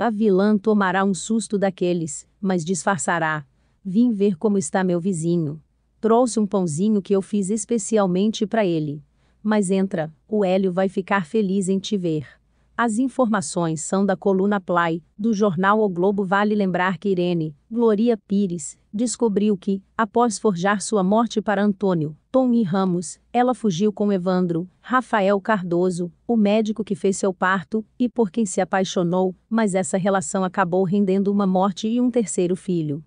A vilã tomará um susto daqueles, mas disfarçará. Vim ver como está meu vizinho. Trouxe um pãozinho que eu fiz especialmente para ele. Mas entra, o Hélio vai ficar feliz em te ver. As informações são da coluna Play, do jornal O Globo. Vale lembrar que Irene, Gloria Pires, descobriu que, após forjar sua morte para Antônio, Tony Ramos, ela fugiu com Evandro, Rafael Cardoso, o médico que fez seu parto, e por quem se apaixonou, mas essa relação acabou rendendo uma morte e um terceiro filho.